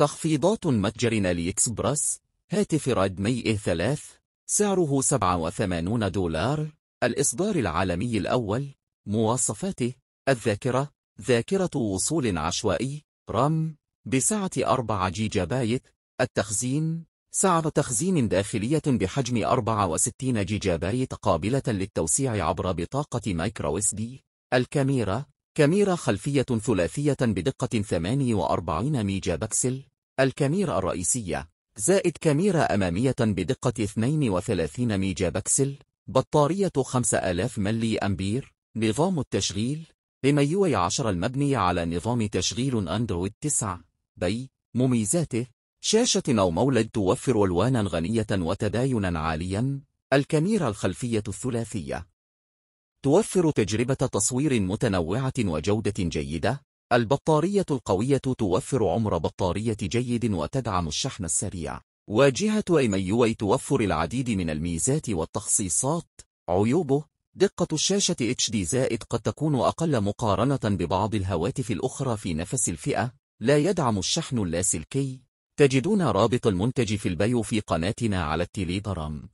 تخفيضات متجر نالي إكسبرس هاتف رادمي اي 3 سعره 87 دولار الإصدار العالمي الأول مواصفاته الذاكرة ذاكرة وصول عشوائي رام بسعة 4 جيجا بايت التخزين سعة تخزين داخلية بحجم 64 جيجا بايت قابلة للتوسيع عبر بطاقة مايكرو اس دي الكاميرا كاميرا خلفية ثلاثية بدقة 48 ميجا بكسل الكاميرا الرئيسية زائد كاميرا أمامية بدقة 32 ميجا بكسل بطارية 5000 ملي أمبير نظام التشغيل بميوي 10 المبني على نظام تشغيل أندرويد 9 بي مميزاته شاشة أو مولد توفر ألوانا غنية وتباينا عاليا الكاميرا الخلفية الثلاثية توفر تجربة تصوير متنوعة وجودة جيدة البطارية القوية توفر عمر بطارية جيد وتدعم الشحن السريع واجهة أيميوي توفر العديد من الميزات والتخصيصات عيوبه دقة الشاشة HD زائد قد تكون أقل مقارنة ببعض الهواتف الأخرى في نفس الفئة لا يدعم الشحن اللاسلكي تجدون رابط المنتج في البيو في قناتنا على التليجرام